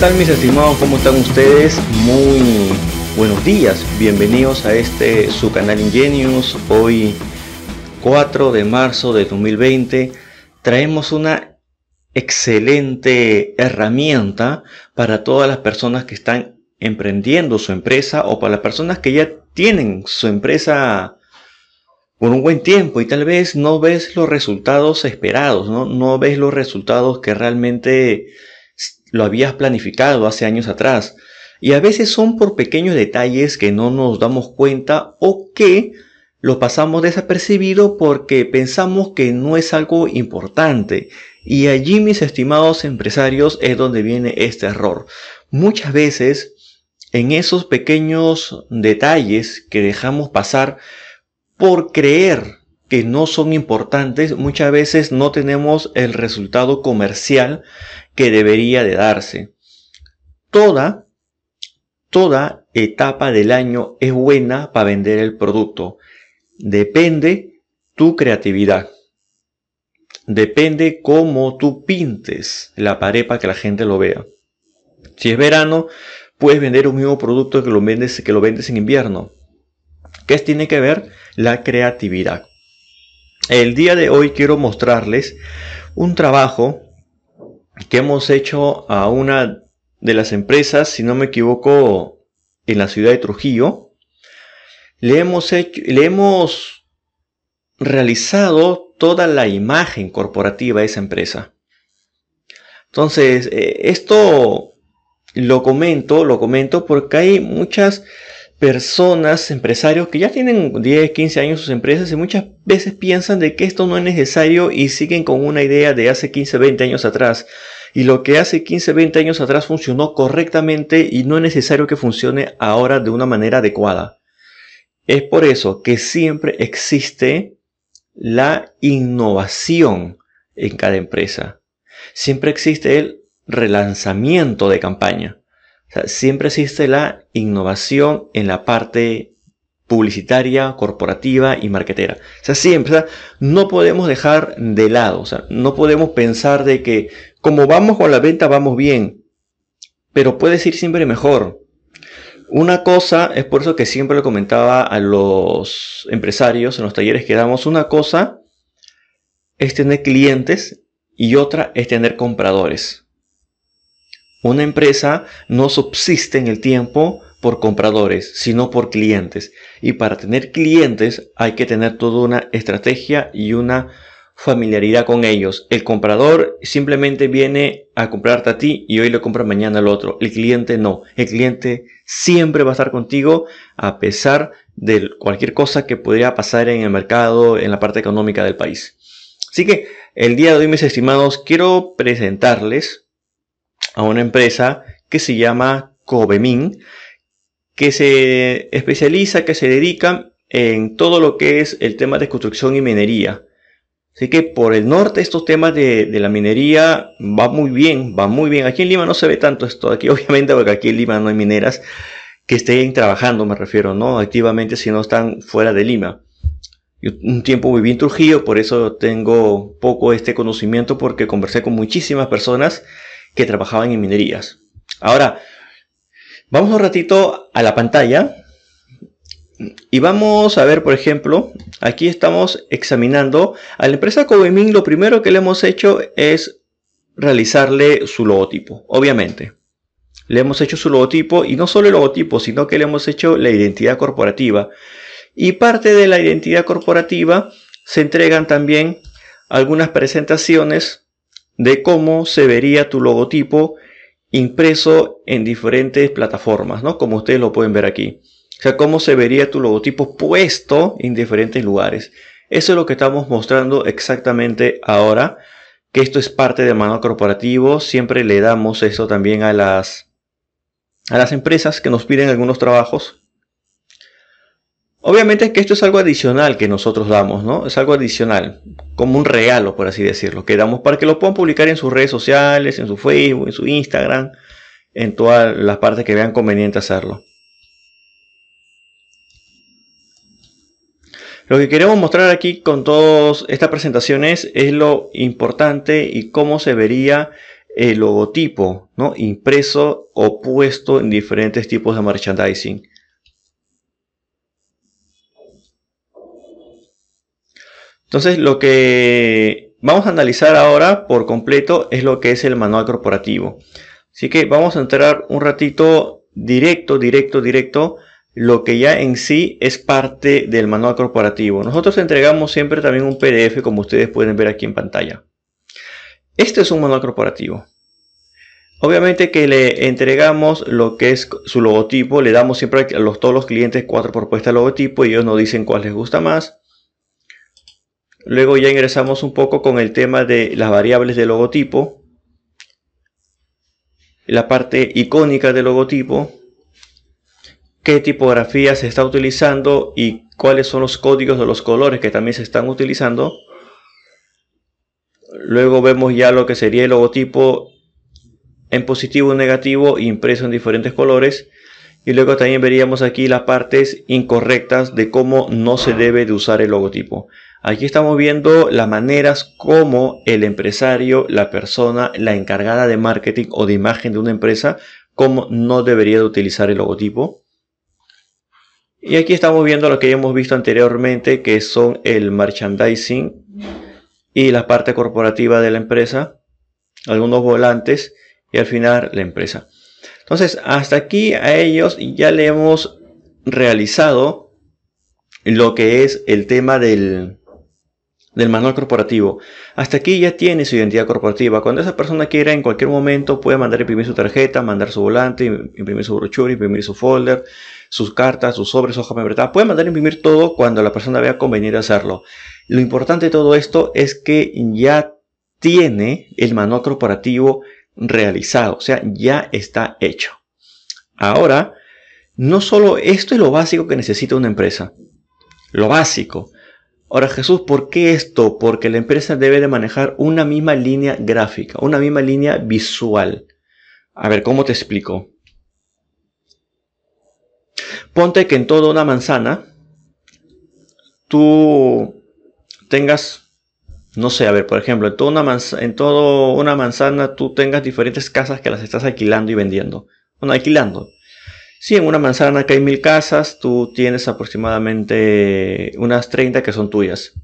tal mis estimados? ¿Cómo están ustedes? Muy buenos días, bienvenidos a este su canal Ingenius. Hoy 4 de marzo de 2020 traemos una excelente herramienta para todas las personas que están emprendiendo su empresa o para las personas que ya tienen su empresa por un buen tiempo y tal vez no ves los resultados esperados, no ves los resultados que realmente lo habías planificado hace años atrás. Y a veces son por pequeños detalles que no nos damos cuenta o que lo pasamos desapercibido porque pensamos que no es algo importante. Y allí, mis estimados empresarios, es donde viene este error. Muchas veces, en esos pequeños detalles que dejamos pasar por creer que no son importantes, muchas veces no tenemos el resultado comercial que debería de darse. Toda, toda etapa del año es buena para vender el producto. Depende tu creatividad. Depende cómo tú pintes la pared para que la gente lo vea. Si es verano, puedes vender un mismo producto que lo vendes, que lo vendes en invierno. ¿Qué tiene que ver? La creatividad. El día de hoy quiero mostrarles un trabajo que hemos hecho a una de las empresas, si no me equivoco, en la ciudad de Trujillo. Le hemos, hecho, le hemos realizado toda la imagen corporativa de esa empresa. Entonces, eh, esto lo comento, lo comento porque hay muchas personas, empresarios que ya tienen 10, 15 años sus empresas y muchas veces piensan de que esto no es necesario y siguen con una idea de hace 15, 20 años atrás. Y lo que hace 15, 20 años atrás funcionó correctamente y no es necesario que funcione ahora de una manera adecuada. Es por eso que siempre existe la innovación en cada empresa. Siempre existe el relanzamiento de campaña siempre existe la innovación en la parte publicitaria, corporativa y marketera. sea, siempre, no podemos dejar de lado, o sea, no podemos pensar de que como vamos con la venta vamos bien, pero puede ir siempre mejor. Una cosa, es por eso que siempre lo comentaba a los empresarios en los talleres que damos, una cosa es tener clientes y otra es tener compradores. Una empresa no subsiste en el tiempo por compradores, sino por clientes. Y para tener clientes hay que tener toda una estrategia y una familiaridad con ellos. El comprador simplemente viene a comprarte a ti y hoy lo compra mañana al otro. El cliente no. El cliente siempre va a estar contigo a pesar de cualquier cosa que pudiera pasar en el mercado, en la parte económica del país. Así que el día de hoy, mis estimados, quiero presentarles a una empresa que se llama Cobemín que se especializa, que se dedica en todo lo que es el tema de construcción y minería. Así que por el norte estos temas de, la minería va muy bien, va muy bien. Aquí en Lima no se ve tanto esto, aquí obviamente porque aquí en Lima no hay mineras que estén trabajando, me refiero, ¿no? Activamente si no están fuera de Lima. un tiempo muy bien Trujillo, por eso tengo poco este conocimiento porque conversé con muchísimas personas que trabajaban en minerías. Ahora, vamos un ratito a la pantalla y vamos a ver, por ejemplo, aquí estamos examinando a la empresa Cobemin. Lo primero que le hemos hecho es realizarle su logotipo, obviamente. Le hemos hecho su logotipo y no solo el logotipo, sino que le hemos hecho la identidad corporativa. Y parte de la identidad corporativa se entregan también algunas presentaciones de cómo se vería tu logotipo impreso en diferentes plataformas, ¿no? Como ustedes lo pueden ver aquí. O sea, cómo se vería tu logotipo puesto en diferentes lugares. Eso es lo que estamos mostrando exactamente ahora, que esto es parte de manual corporativo. Siempre le damos eso también a las, a las empresas que nos piden algunos trabajos Obviamente es que esto es algo adicional que nosotros damos, ¿no? Es algo adicional, como un regalo, por así decirlo, que damos para que lo puedan publicar en sus redes sociales, en su Facebook, en su Instagram, en todas las partes que vean conveniente hacerlo. Lo que queremos mostrar aquí con todas estas presentaciones es lo importante y cómo se vería el logotipo, ¿no? Impreso o puesto en diferentes tipos de merchandising. Entonces, lo que vamos a analizar ahora por completo es lo que es el manual corporativo. Así que vamos a entrar un ratito directo, directo, directo, lo que ya en sí es parte del manual corporativo. Nosotros entregamos siempre también un PDF como ustedes pueden ver aquí en pantalla. Este es un manual corporativo. Obviamente que le entregamos lo que es su logotipo, le damos siempre a todos los clientes cuatro propuestas de logotipo y ellos nos dicen cuál les gusta más. Luego ya ingresamos un poco con el tema de las variables de logotipo, la parte icónica del logotipo, qué tipografía se está utilizando y cuáles son los códigos de los colores que también se están utilizando. Luego vemos ya lo que sería el logotipo en positivo o negativo impreso en diferentes colores. Y luego también veríamos aquí las partes incorrectas de cómo no se debe de usar el logotipo. Aquí estamos viendo las maneras como el empresario, la persona, la encargada de marketing o de imagen de una empresa, cómo no debería de utilizar el logotipo. Y aquí estamos viendo lo que ya hemos visto anteriormente, que son el merchandising y la parte corporativa de la empresa, algunos volantes y al final la empresa. Entonces, hasta aquí a ellos ya le hemos realizado lo que es el tema del, del manual corporativo. Hasta aquí ya tiene su identidad corporativa. Cuando esa persona quiera en cualquier momento puede mandar imprimir su tarjeta, mandar su volante, imprimir su brochure, imprimir su folder, sus cartas, sus sobres, su hoja membretada. Puede mandar imprimir todo cuando la persona vea conveniente hacerlo. Lo importante de todo esto es que ya tiene el manual corporativo realizado, o sea, ya está hecho. Ahora, no solo esto es lo básico que necesita una empresa, lo básico, Ahora Jesús, ¿por qué esto? Porque la empresa debe de manejar una misma línea gráfica, una misma línea visual. A ver, ¿cómo te explico? Ponte que en toda una manzana tú tengas, no sé, a ver, por ejemplo, en toda una, manzana, en toda una manzana tú tengas diferentes casas que las estás alquilando y vendiendo. Bueno, alquilando. Si en una manzana que hay mil casas, tú tienes aproximadamente unas 30 que son tuyas.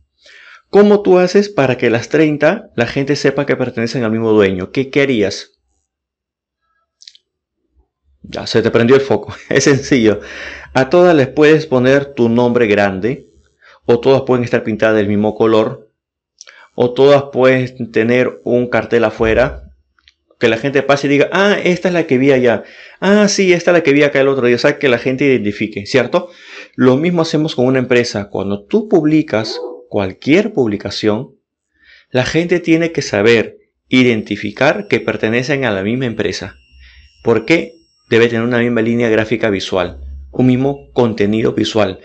¿Cómo tú haces para que las 30 la gente sepa que pertenecen al mismo dueño? ¿Qué, querías? Ya se te prendió el foco, es sencillo. A todas les puedes poner tu nombre grande, o todas pueden estar pintadas del mismo color, o todas pueden tener un cartel afuera que la gente pase y diga, ah, esta es la que vi allá, ah, sí, esta es la que vi acá el otro día, o sea, que la gente identifique, ¿cierto? Lo mismo hacemos con una empresa. Cuando tú publicas cualquier publicación, la gente tiene que saber identificar que pertenecen a la misma empresa. ¿Por qué? Debe tener una misma línea gráfica visual, un mismo contenido visual.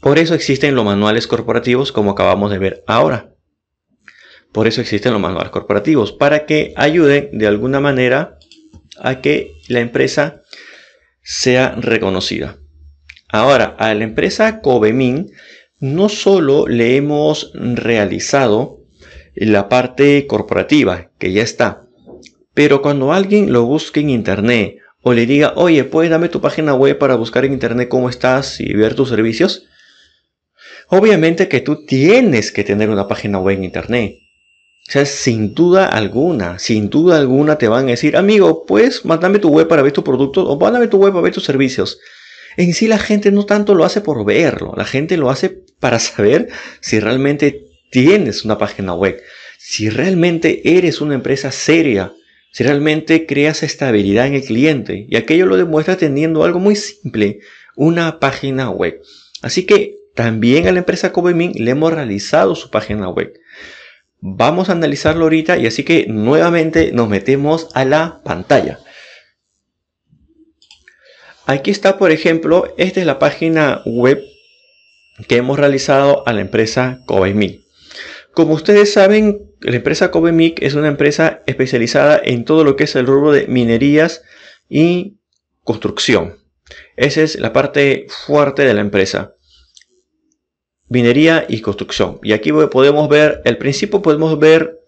Por eso existen los manuales corporativos como acabamos de ver ahora. Por eso existen los manuales corporativos, para que ayuden de alguna manera a que la empresa sea reconocida. Ahora, a la empresa Cobemin no solo le hemos realizado la parte corporativa, que ya está, pero cuando alguien lo busque en internet o le diga, oye, puedes darme tu página web para buscar en internet cómo estás y ver tus servicios, obviamente que tú tienes que tener una página web en internet. O sea, sin duda alguna, sin duda alguna te van a decir, amigo, pues mándame tu web para ver tus productos o mándame tu web para ver tus servicios. En sí la gente no tanto lo hace por verlo, la gente lo hace para saber si realmente tienes una página web, si realmente eres una empresa seria, si realmente creas estabilidad en el cliente. Y aquello lo demuestra teniendo algo muy simple, una página web. Así que también a la empresa Cobemin le hemos realizado su página web. Vamos a analizarlo ahorita y así que nuevamente nos metemos a la pantalla. Aquí está, por ejemplo, esta es la página web que hemos realizado a la empresa CobeMic. Como ustedes saben, la empresa CobeMic es una empresa especializada en todo lo que es el rubro de minerías y construcción. Esa es la parte fuerte de la empresa minería y construcción. Y aquí podemos ver, al principio podemos ver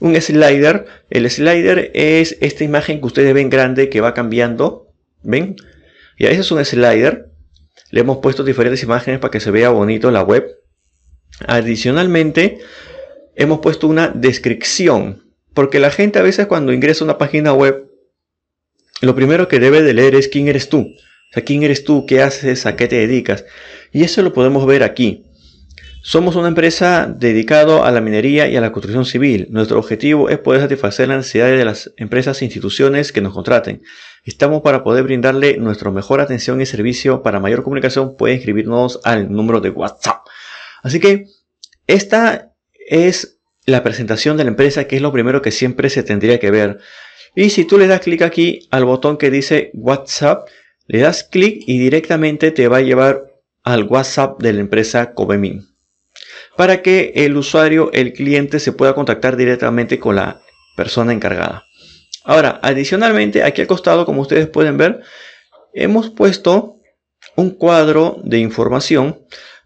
un slider. El slider es esta imagen que ustedes ven grande que va cambiando. ¿Ven? Y ese es un slider. Le hemos puesto diferentes imágenes para que se vea bonito la web. Adicionalmente, hemos puesto una descripción. Porque la gente a veces cuando ingresa a una página web, lo primero que debe de leer es quién eres tú. O sea, quién eres tú, qué haces, a qué te dedicas. Y eso lo podemos ver aquí. Somos una empresa dedicada a la minería y a la construcción civil. Nuestro objetivo es poder satisfacer las necesidades de las empresas e instituciones que nos contraten. Estamos para poder brindarle nuestra mejor atención y servicio. Para mayor comunicación puede escribirnos al número de WhatsApp. Así que esta es la presentación de la empresa que es lo primero que siempre se tendría que ver. Y si tú le das clic aquí al botón que dice WhatsApp, le das clic y directamente te va a llevar al WhatsApp de la empresa Cobemin para que el usuario, el cliente, se pueda contactar directamente con la persona encargada. Ahora, adicionalmente, aquí al costado, como ustedes pueden ver, hemos puesto un cuadro de información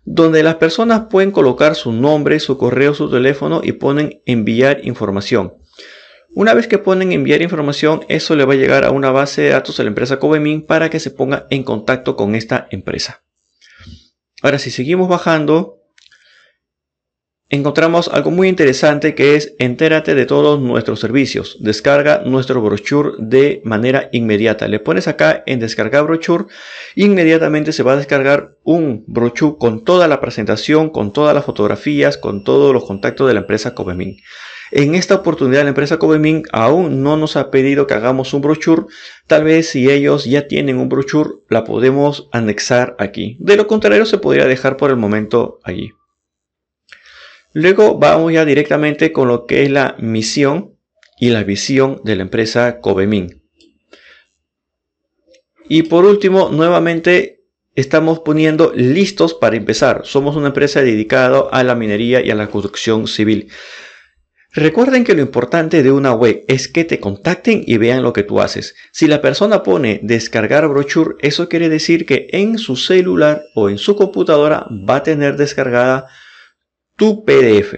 donde las personas pueden colocar su nombre, su correo, su teléfono y ponen enviar información. Una vez que ponen enviar información, eso le va a llegar a una base de datos de la empresa Cobemin para que se ponga en contacto con esta empresa. Ahora, si seguimos bajando, encontramos algo muy interesante que es entérate de todos nuestros servicios. Descarga nuestro brochure de manera inmediata. Le pones acá en descargar brochure. Inmediatamente se va a descargar un brochure con toda la presentación, con todas las fotografías, con todos los contactos de la empresa Cobemin. En esta oportunidad la empresa Cobemin aún no nos ha pedido que hagamos un brochure. Tal vez si ellos ya tienen un brochure la podemos anexar aquí. De lo contrario se podría dejar por el momento allí. Luego vamos ya directamente con lo que es la misión y la visión de la empresa Cobemin. Y por último, nuevamente estamos poniendo listos para empezar. Somos una empresa dedicada a la minería y a la construcción civil. Recuerden que lo importante de una web es que te contacten y vean lo que tú haces. Si la persona pone descargar brochure, eso quiere decir que en su celular o en su computadora va a tener descargada tu PDF,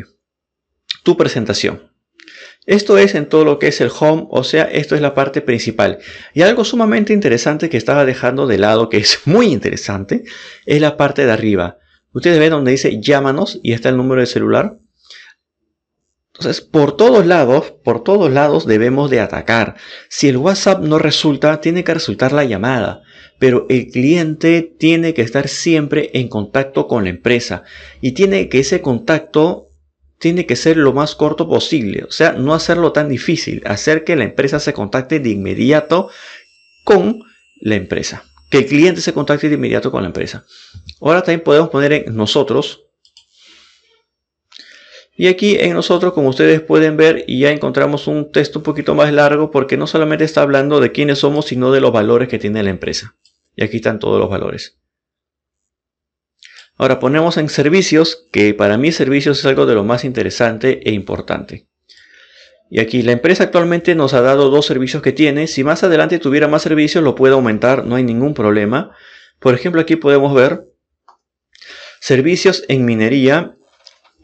tu presentación. Esto es en todo lo que es el home, o sea, esto es la parte principal. Y algo sumamente interesante que estaba dejando de lado, que es muy interesante, es la parte de arriba. Ustedes ven donde dice llámanos y está el número de celular. Entonces, por todos lados, por todos lados debemos de atacar. Si el WhatsApp no resulta, tiene que resultar la llamada pero el cliente tiene que estar siempre en contacto con la empresa y tiene que ese contacto tiene que ser lo más corto posible, o sea, no hacerlo tan difícil, hacer que la empresa se contacte de inmediato con la empresa, que el cliente se contacte de inmediato con la empresa. Ahora también podemos poner en nosotros, y aquí en nosotros, como ustedes pueden ver, ya encontramos un texto un poquito más largo porque no solamente está hablando de quiénes somos, sino de los valores que tiene la empresa. Y aquí están todos los valores. Ahora ponemos en servicios, que para mí servicios es algo de lo más interesante e importante. Y aquí la empresa actualmente nos ha dado dos servicios que tiene. Si más adelante tuviera más servicios lo puede aumentar, no hay ningún problema. Por ejemplo aquí podemos ver servicios en minería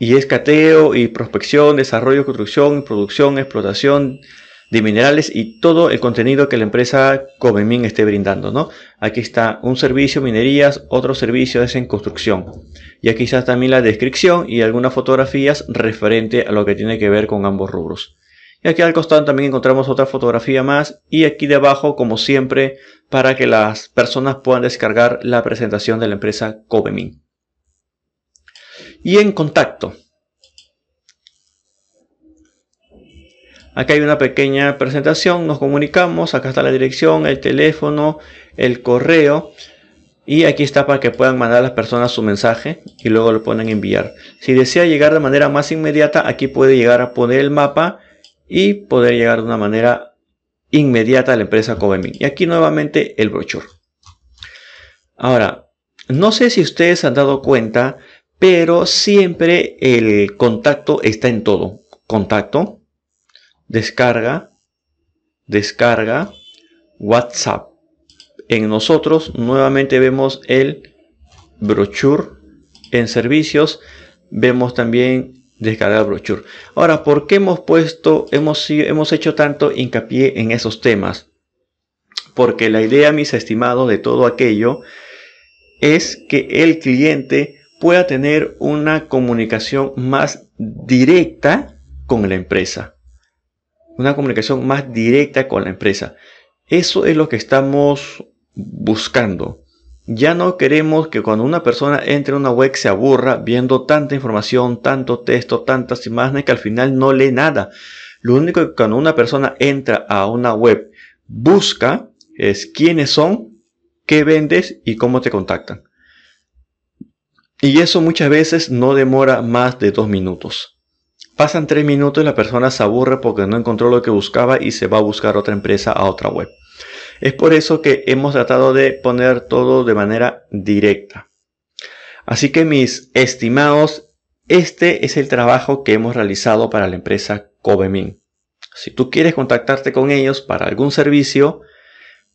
y escateo y prospección, desarrollo, construcción, producción, explotación, de minerales y todo el contenido que la empresa Covemin esté brindando, ¿no? Aquí está un servicio minerías, otro servicio es en construcción. Y aquí está también la descripción y algunas fotografías referente a lo que tiene que ver con ambos rubros. Y aquí al costado también encontramos otra fotografía más y aquí debajo como siempre para que las personas puedan descargar la presentación de la empresa Covemin. Y en contacto. Acá hay una pequeña presentación, nos comunicamos, acá está la dirección, el teléfono, el correo y aquí está para que puedan mandar a las personas su mensaje y luego lo ponen enviar. Si desea llegar de manera más inmediata, aquí puede llegar a poner el mapa y poder llegar de una manera inmediata a la empresa Covemin. Y aquí nuevamente el brochure. Ahora, no sé si ustedes han dado cuenta, pero siempre el contacto está en todo. Contacto, descarga, descarga, WhatsApp. En nosotros nuevamente vemos el brochure en servicios. Vemos también descargar brochure. Ahora, ¿por qué hemos puesto, hemos, hemos hecho tanto hincapié en esos temas? Porque la idea, mis estimados, de todo aquello es que el cliente pueda tener una comunicación más directa con la empresa una comunicación más directa con la empresa. Eso es lo que estamos buscando. Ya no queremos que cuando una persona entre en una web se aburra viendo tanta información, tanto texto, tantas imágenes que al final no lee nada. Lo único que cuando una persona entra a una web busca es quiénes son, qué vendes y cómo te contactan. Y eso muchas veces no demora más de dos minutos. Pasan tres minutos y la persona se aburre porque no encontró lo que buscaba y se va a buscar otra empresa a otra web. Es por eso que hemos tratado de poner todo de manera directa. Así que mis estimados, este es el trabajo que hemos realizado para la empresa Cobemin. Si tú quieres contactarte con ellos para algún servicio,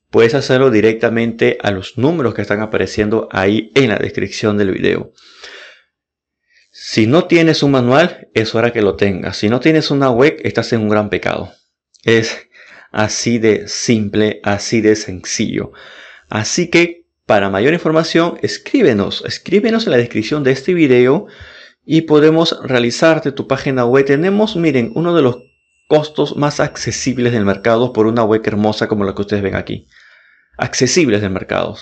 puedes hacerlo directamente a los números que están apareciendo ahí en la descripción del video. Si no tienes un manual, es hora que lo tengas. Si no tienes una web, estás en un gran pecado. Es así de simple, así de sencillo. Así que, para mayor información, escríbenos. Escríbenos en la descripción de este video y podemos realizarte tu página web. Tenemos, miren, uno de los costos más accesibles del mercado por una web hermosa como la que ustedes ven aquí. Accesibles del mercado.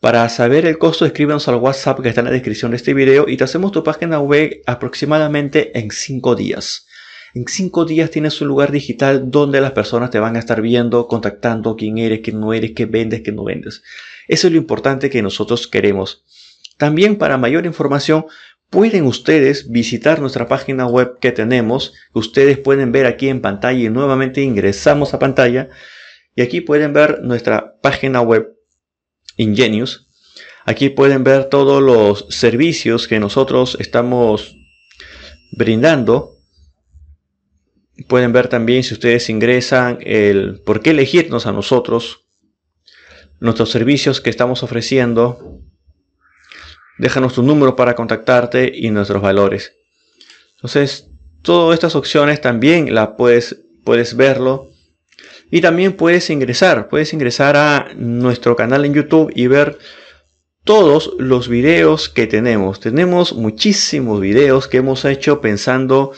Para saber el costo, escríbenos al WhatsApp que está en la descripción de este video y te hacemos tu página web aproximadamente en 5 días. En 5 días tienes un lugar digital donde las personas te van a estar viendo, contactando quién eres, quién no eres, qué vendes, qué no vendes. Eso es lo importante que nosotros queremos. También para mayor información pueden ustedes visitar nuestra página web que tenemos, ustedes pueden ver aquí en pantalla y nuevamente ingresamos a pantalla y aquí pueden ver nuestra página web Ingenious. Aquí pueden ver todos los servicios que nosotros estamos brindando. Pueden ver también si ustedes ingresan el por qué elegirnos a nosotros, nuestros servicios que estamos ofreciendo. Déjanos tu número para contactarte y nuestros valores. Entonces, todas estas opciones también las puedes, puedes verlo y también puedes ingresar, puedes ingresar a nuestro canal en YouTube y ver todos los videos que tenemos. Tenemos muchísimos videos que hemos hecho pensando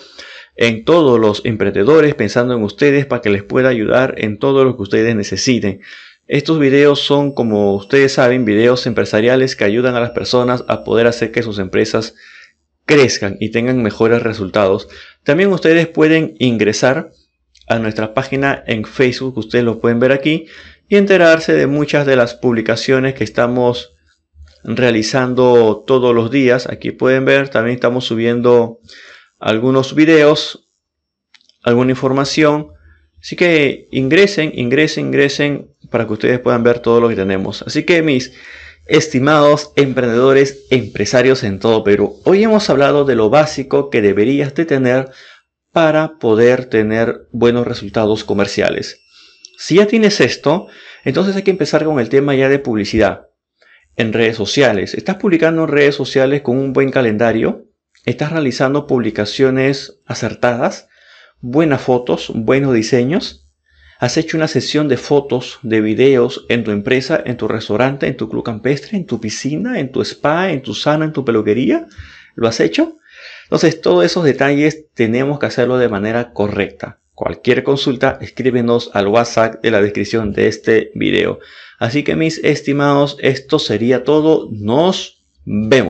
en todos los emprendedores, pensando en ustedes para que les pueda ayudar en todo lo que ustedes necesiten. Estos videos son, como ustedes saben, videos empresariales que ayudan a las personas a poder hacer que sus empresas crezcan y tengan mejores resultados. También ustedes pueden ingresar a nuestra página en Facebook, ustedes lo pueden ver aquí, y enterarse de muchas de las publicaciones que estamos realizando todos los días. Aquí pueden ver, también estamos subiendo algunos videos, alguna información. Así que ingresen, ingresen, ingresen para que ustedes puedan ver todo lo que tenemos. Así que mis estimados emprendedores, empresarios en todo Perú, hoy hemos hablado de lo básico que deberías de tener para poder tener buenos resultados comerciales. Si ya tienes esto, entonces hay que empezar con el tema ya de publicidad. En redes sociales. Estás publicando en redes sociales con un buen calendario. Estás realizando publicaciones acertadas, buenas fotos, buenos diseños. Has hecho una sesión de fotos, de videos en tu empresa, en tu restaurante, en tu club campestre, en tu piscina, en tu spa, en tu sana, en tu peluquería. ¿Lo has hecho? Entonces, todos esos detalles tenemos que hacerlo de manera correcta. Cualquier consulta, escríbenos al WhatsApp de la descripción de este video. Así que mis estimados, esto sería todo. Nos vemos.